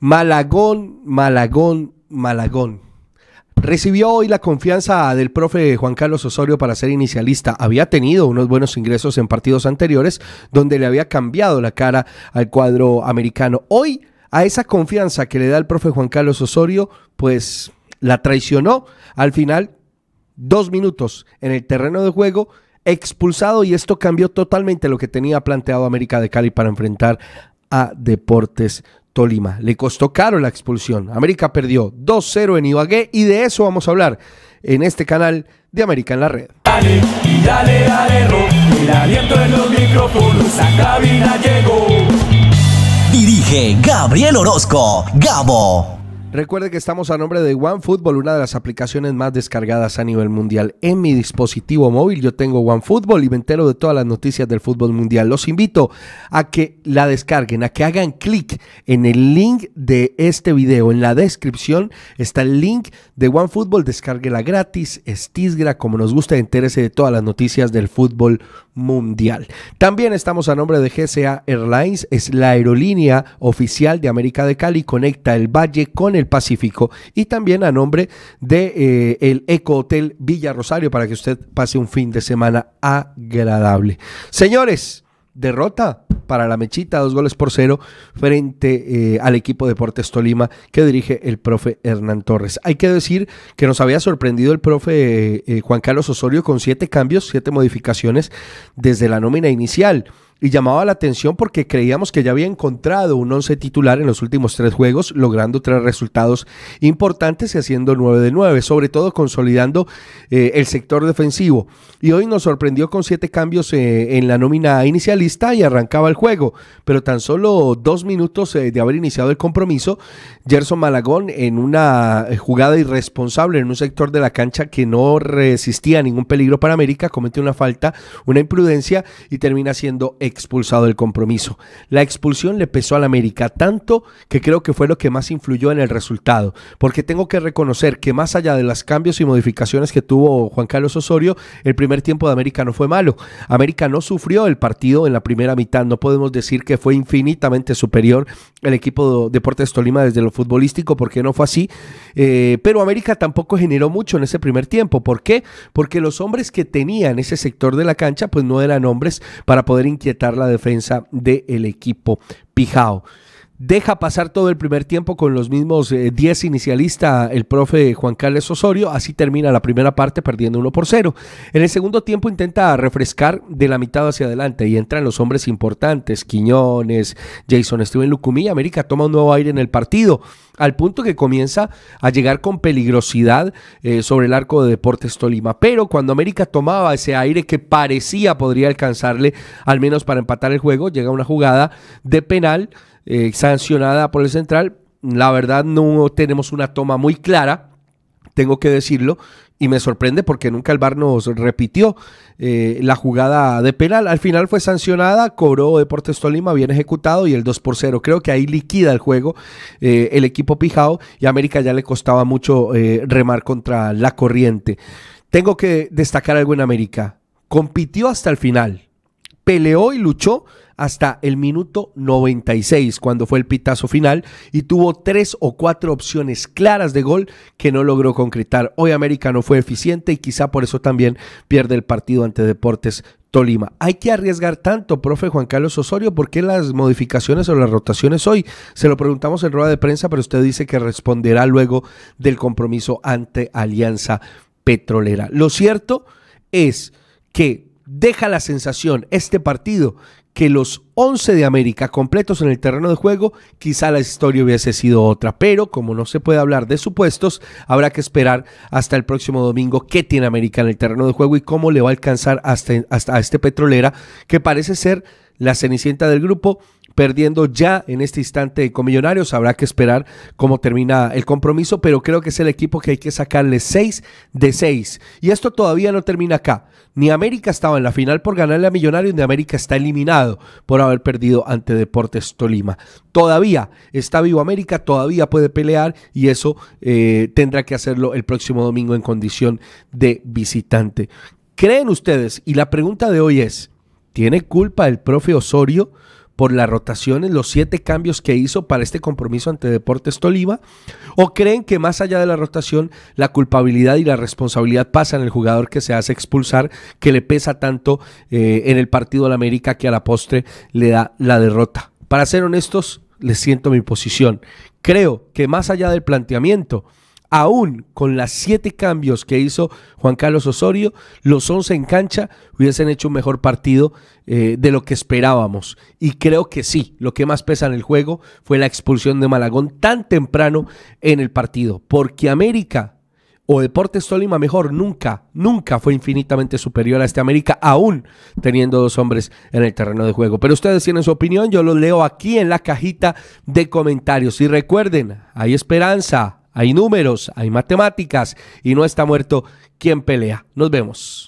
Malagón, Malagón, Malagón. Recibió hoy la confianza del profe Juan Carlos Osorio para ser inicialista. Había tenido unos buenos ingresos en partidos anteriores donde le había cambiado la cara al cuadro americano. Hoy, a esa confianza que le da el profe Juan Carlos Osorio, pues la traicionó. Al final, dos minutos en el terreno de juego, expulsado y esto cambió totalmente lo que tenía planteado América de Cali para enfrentar a Deportes Tolima. Le costó caro la expulsión. América perdió 2-0 en Ibagué y de eso vamos a hablar en este canal de América en la Red. Dirige Gabriel Orozco, Gabo. Recuerde que estamos a nombre de OneFootball, una de las aplicaciones más descargadas a nivel mundial. En mi dispositivo móvil yo tengo OneFootball y me entero de todas las noticias del fútbol mundial. Los invito a que la descarguen, a que hagan clic en el link de este video. En la descripción está el link de OneFootball. Descárguela gratis, estisgra, como nos gusta, entérese de todas las noticias del fútbol mundial. También estamos a nombre de GCA Airlines, es la aerolínea oficial de América de Cali. Conecta el Valle con el el Pacífico y también a nombre de eh, el Eco Hotel Villa Rosario para que usted pase un fin de semana agradable. Señores, derrota para la Mechita, dos goles por cero frente eh, al equipo Deportes Tolima que dirige el profe Hernán Torres. Hay que decir que nos había sorprendido el profe eh, Juan Carlos Osorio con siete cambios, siete modificaciones desde la nómina inicial y llamaba la atención porque creíamos que ya había encontrado un once titular en los últimos tres juegos, logrando tres resultados importantes y haciendo nueve de nueve, sobre todo consolidando eh, el sector defensivo. Y hoy nos sorprendió con siete cambios eh, en la nómina inicialista y arrancaba el juego, pero tan solo dos minutos eh, de haber iniciado el compromiso, Gerson Malagón en una jugada irresponsable en un sector de la cancha que no resistía ningún peligro para América, comete una falta, una imprudencia y termina siendo expulsado del compromiso. La expulsión le pesó al América tanto que creo que fue lo que más influyó en el resultado, porque tengo que reconocer que más allá de los cambios y modificaciones que tuvo Juan Carlos Osorio, el primer tiempo de América no fue malo. América no sufrió el partido en la primera mitad, no podemos decir que fue infinitamente superior el equipo de Deportes Tolima desde lo futbolístico, porque no fue así, eh, pero América tampoco generó mucho en ese primer tiempo. ¿Por qué? Porque los hombres que tenía en ese sector de la cancha, pues no eran hombres para poder inquietar la defensa del equipo Pijao deja pasar todo el primer tiempo con los mismos 10 eh, inicialistas el profe Juan Carlos Osorio, así termina la primera parte perdiendo 1 por 0. En el segundo tiempo intenta refrescar de la mitad hacia adelante y entran los hombres importantes, Quiñones, Jason Steven Lucumí, América toma un nuevo aire en el partido, al punto que comienza a llegar con peligrosidad eh, sobre el arco de Deportes Tolima, pero cuando América tomaba ese aire que parecía podría alcanzarle al menos para empatar el juego, llega una jugada de penal eh, sancionada por el central. La verdad no tenemos una toma muy clara, tengo que decirlo, y me sorprende porque nunca el VAR nos repitió eh, la jugada de penal. Al final fue sancionada, cobró Deportes Tolima, bien ejecutado y el 2 por 0. Creo que ahí liquida el juego eh, el equipo pijao y a América ya le costaba mucho remar contra la corriente. Tengo que destacar algo en América. Compitió hasta el final peleó y luchó hasta el minuto 96, cuando fue el pitazo final, y tuvo tres o cuatro opciones claras de gol que no logró concretar. Hoy América no fue eficiente y quizá por eso también pierde el partido ante Deportes Tolima. Hay que arriesgar tanto, profe Juan Carlos Osorio, ¿por qué las modificaciones o las rotaciones hoy? Se lo preguntamos en rueda de prensa, pero usted dice que responderá luego del compromiso ante Alianza Petrolera. Lo cierto es que deja la sensación este partido que los 11 de América completos en el terreno de juego, quizá la historia hubiese sido otra, pero como no se puede hablar de supuestos, habrá que esperar hasta el próximo domingo qué tiene América en el terreno de juego y cómo le va a alcanzar hasta, a este petrolera que parece ser la cenicienta del grupo perdiendo ya en este instante con Millonarios. Habrá que esperar cómo termina el compromiso, pero creo que es el equipo que hay que sacarle 6 de 6. Y esto todavía no termina acá. Ni América estaba en la final por ganarle a Millonarios, ni América está eliminado por haber perdido ante Deportes Tolima. Todavía está vivo América, todavía puede pelear y eso eh, tendrá que hacerlo el próximo domingo en condición de visitante. ¿Creen ustedes? Y la pregunta de hoy es, ¿tiene culpa el profe Osorio? por las rotaciones, los siete cambios que hizo para este compromiso ante Deportes Tolima? ¿O creen que más allá de la rotación, la culpabilidad y la responsabilidad pasa en el jugador que se hace expulsar, que le pesa tanto eh, en el partido de la América que a la postre le da la derrota? Para ser honestos, les siento mi posición. Creo que más allá del planteamiento, aún con las siete cambios que hizo Juan Carlos Osorio, los once en cancha hubiesen hecho un mejor partido eh, de lo que esperábamos. Y creo que sí, lo que más pesa en el juego fue la expulsión de Malagón tan temprano en el partido, porque América o Deportes Tolima mejor, nunca, nunca fue infinitamente superior a este América, aún teniendo dos hombres en el terreno de juego. Pero ustedes tienen su opinión, yo lo leo aquí en la cajita de comentarios. Y recuerden, hay esperanza, hay números, hay matemáticas y no está muerto quien pelea. Nos vemos.